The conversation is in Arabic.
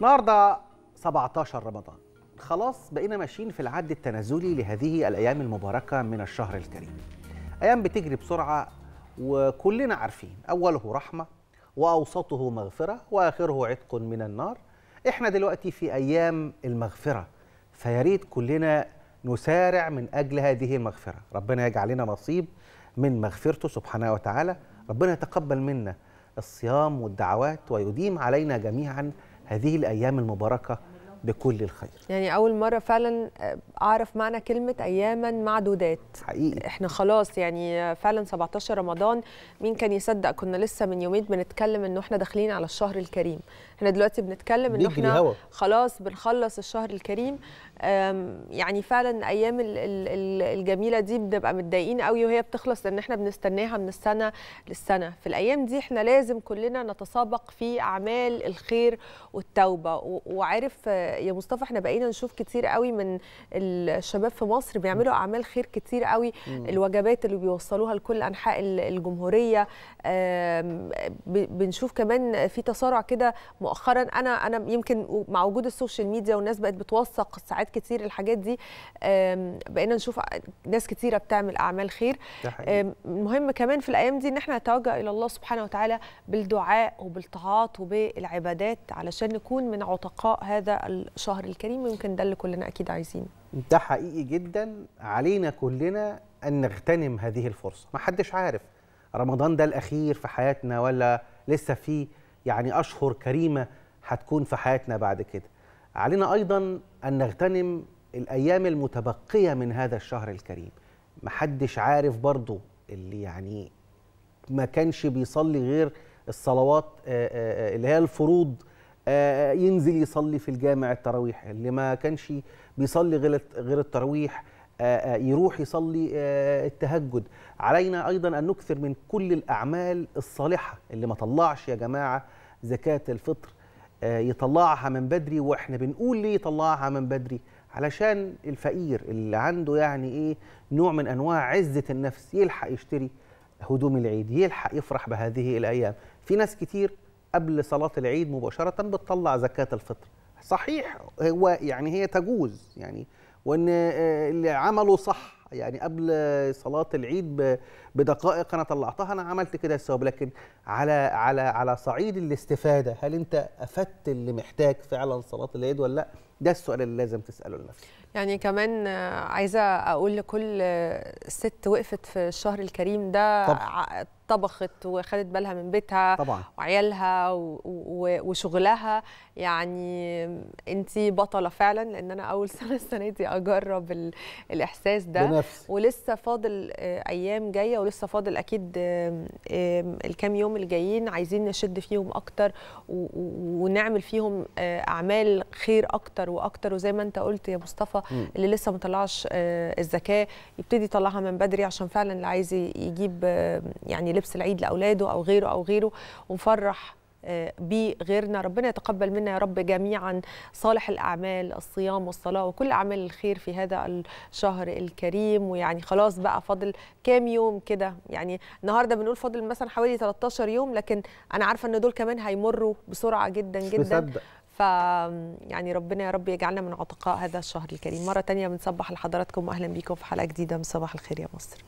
النهارده 17 رمضان خلاص بقينا ماشيين في العد التنازلي لهذه الايام المباركه من الشهر الكريم ايام بتجري بسرعه وكلنا عارفين اوله رحمه واوسطه مغفره واخره عتق من النار احنا دلوقتي في ايام المغفره فياريت كلنا نسارع من اجل هذه المغفره ربنا يجعلنا نصيب من مغفرته سبحانه وتعالى ربنا يتقبل منا الصيام والدعوات ويديم علينا جميعا هذه الأيام المباركة بكل الخير يعني اول مره فعلا آه، اعرف معنى كلمه اياما معدودات حقيقي احنا خلاص يعني فعلا 17 رمضان مين كان يصدق كنا لسه من يومين بنتكلم انه احنا داخلين على الشهر الكريم احنا دلوقتي بنتكلم انه احنا هوا. خلاص بنخلص الشهر الكريم يعني فعلا ايام الجميله دي بنبقى متضايقين قوي وهي بتخلص لان احنا بنستناها من السنه للسنه في الايام دي احنا لازم كلنا نتسابق في اعمال الخير والتوبه وعارف يا مصطفى احنا بقينا نشوف كتير قوي من الشباب في مصر بيعملوا اعمال خير كتير قوي الوجبات اللي بيوصلوها لكل انحاء الجمهوريه بنشوف كمان في تسارع كده مؤخرا انا انا يمكن مع وجود السوشيال ميديا والناس بقت بتوثق ساعات كتير الحاجات دي بقينا نشوف ناس كتيره بتعمل اعمال خير المهم كمان في الايام دي ان احنا نتوجه الى الله سبحانه وتعالى بالدعاء وبالطاعات وبالعبادات علشان نكون من عتقاء هذا الشهر الكريم ويمكن ده اللي كلنا اكيد عايزينه ده حقيقي جدا علينا كلنا ان نغتنم هذه الفرصه ما حدش عارف رمضان ده الاخير في حياتنا ولا لسه في يعني اشهر كريمه هتكون في حياتنا بعد كده علينا ايضا ان نغتنم الايام المتبقيه من هذا الشهر الكريم محدش عارف برضه اللي يعني ما كانش بيصلي غير الصلوات آه، آه، آه، اللي هي الفروض آه، ينزل يصلي في الجامع التراويح اللي ما كانش بيصلي غير غير التراويح آه، آه، يروح يصلي التهجد علينا ايضا ان نكثر من كل الاعمال الصالحه اللي ما طلعش يا جماعه زكاه الفطر يطلعها من بدري واحنا بنقول ليه يطلعها من بدري علشان الفقير اللي عنده يعني ايه نوع من انواع عزه النفس يلحق يشتري هدوم العيد يلحق يفرح بهذه الايام في ناس كتير قبل صلاة العيد مباشرة بتطلع زكاة الفطر صحيح هو يعني هي تجوز يعني وان آه، اللي عمله صح يعني قبل صلاه العيد بدقائق انا طلعتها انا عملت كده الثواب لكن على على على صعيد الاستفاده هل انت افدت اللي محتاج فعلا صلاه العيد ولا لا ده السؤال اللي لازم تساله لنفسك يعني كمان عايزه اقول لكل ست وقفت في الشهر الكريم ده طبعا. طبخت وخدت بالها من بيتها طبعا. وعيالها وشغلها يعني انت بطله فعلا لان انا اول سنه السنه دي اجرب الاحساس ده بنفسي. ولسه فاضل آه، ايام جايه ولسه فاضل اكيد الكام يوم الجايين عايزين نشد فيهم اكتر ونعمل فيهم آه، اعمال خير اكتر واكتر وزي ما انت قلت يا مصطفى م. اللي لسه ما طلعش آه، الزكاه يبتدي يطلعها من بدري عشان فعلا اللي عايز يجيب يعني لبس العيد لاولاده او غيره او غيره ونفرح آه، بغيرنا غيرنا ربنا يتقبل منا يا رب جميعا صالح الأعمال الصيام والصلاة وكل أعمال الخير في هذا الشهر الكريم ويعني خلاص بقى فاضل كام يوم كده يعني النهاردة بنقول فاضل مثلا حوالي 13 يوم لكن أنا عارفة أن دول كمان هيمروا بسرعة جدا جدا مصدق. ف يعني ربنا يا رب يجعلنا من عتقاء هذا الشهر الكريم مرة تانية بنصبح لحضراتكم وأهلا بيكم في حلقة جديدة من صباح الخير يا مصر